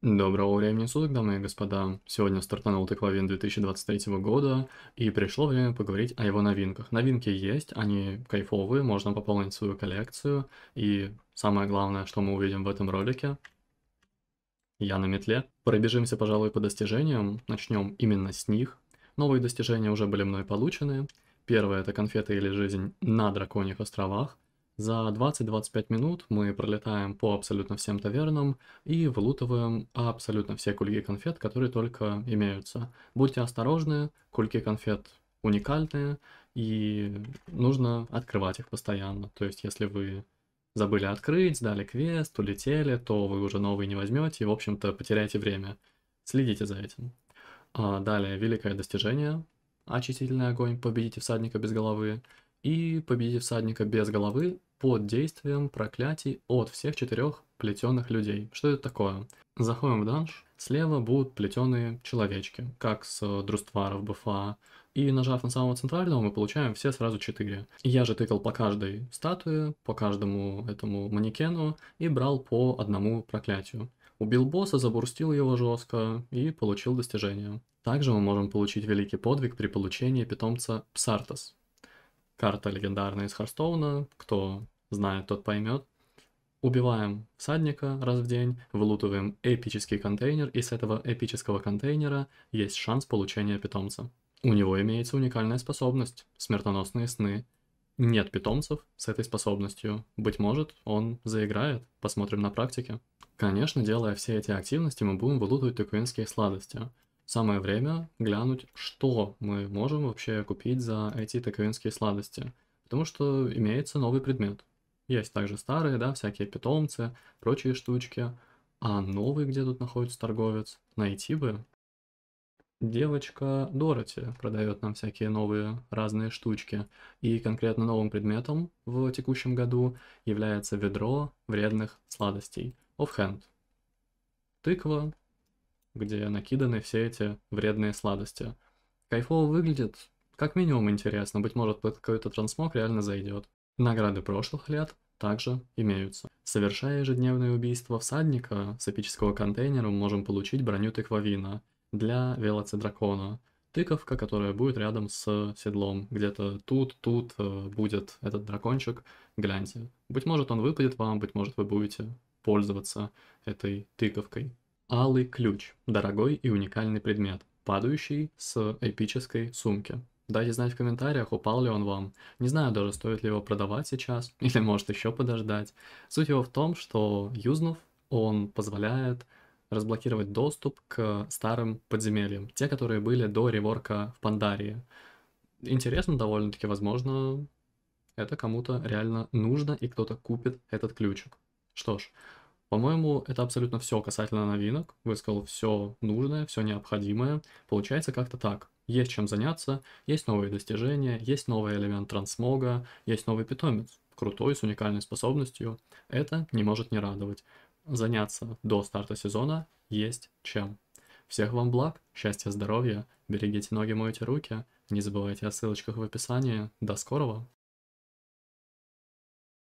Доброго времени суток, дамы и господа. Сегодня стартанул Теклавин 2023 года, и пришло время поговорить о его новинках. Новинки есть, они кайфовые, можно пополнить свою коллекцию, и самое главное, что мы увидим в этом ролике, я на метле. Пробежимся, пожалуй, по достижениям, начнем именно с них. Новые достижения уже были мной получены. Первое это конфеты или жизнь на Драконьих островах – за 20-25 минут мы пролетаем по абсолютно всем тавернам и влутываем абсолютно все кульки конфет, которые только имеются. Будьте осторожны, кульки конфет уникальные, и нужно открывать их постоянно. То есть, если вы забыли открыть, сдали квест, улетели, то вы уже новые не возьмете и, в общем-то, потеряете время. Следите за этим. А далее, великое достижение. Очистительный огонь, победите всадника без головы. И победите всадника без головы под действием проклятий от всех четырех плетеных людей. Что это такое? Заходим в данж, слева будут плетеные человечки, как с э, Друстваров, БФА, и нажав на самого центрального, мы получаем все сразу четыре. Я же тыкал по каждой статуе, по каждому этому манекену и брал по одному проклятию. Убил босса, забурстил его жестко и получил достижение. Также мы можем получить великий подвиг при получении питомца Псартас. Карта легендарная из Харстоуна, кто знает, тот поймет. Убиваем всадника раз в день, вылутываем эпический контейнер, и с этого эпического контейнера есть шанс получения питомца. У него имеется уникальная способность – смертоносные сны. Нет питомцев с этой способностью. Быть может, он заиграет, посмотрим на практике. Конечно, делая все эти активности, мы будем вылутывать тыквенские сладости – Самое время глянуть, что мы можем вообще купить за эти таковинские сладости, потому что имеется новый предмет. Есть также старые, да, всякие питомцы, прочие штучки. А новый, где тут находится торговец, найти бы. Девочка Дороти продает нам всякие новые разные штучки. И конкретно новым предметом в текущем году является ведро вредных сладостей. Offhand. Тыква, где накиданы все эти вредные сладости. Кайфово выглядит, как минимум интересно, быть может под какой-то трансмог реально зайдет. Награды прошлых лет также имеются. Совершая ежедневные убийства всадника с эпического контейнера, мы можем получить броню тыквовина для велоцедракона. Тыковка, которая будет рядом с седлом. Где-то тут, тут э, будет этот дракончик. Гляньте. Быть может он выпадет вам, быть может вы будете пользоваться этой тыковкой. Алый ключ – дорогой и уникальный предмет, падающий с эпической сумки. Дайте знать в комментариях, упал ли он вам. Не знаю даже, стоит ли его продавать сейчас, или может еще подождать. Суть его в том, что юзнув, он позволяет разблокировать доступ к старым подземельям, те, которые были до реворка в Пандарии. Интересно довольно-таки, возможно, это кому-то реально нужно, и кто-то купит этот ключик. Что ж, по-моему, это абсолютно все касательно новинок. Высказал все нужное, все необходимое. Получается как-то так. Есть чем заняться, есть новые достижения, есть новый элемент трансмога, есть новый питомец. Крутой, с уникальной способностью. Это не может не радовать. Заняться до старта сезона есть чем. Всех вам благ, счастья, здоровья, берегите ноги, мойте руки. Не забывайте о ссылочках в описании. До скорого!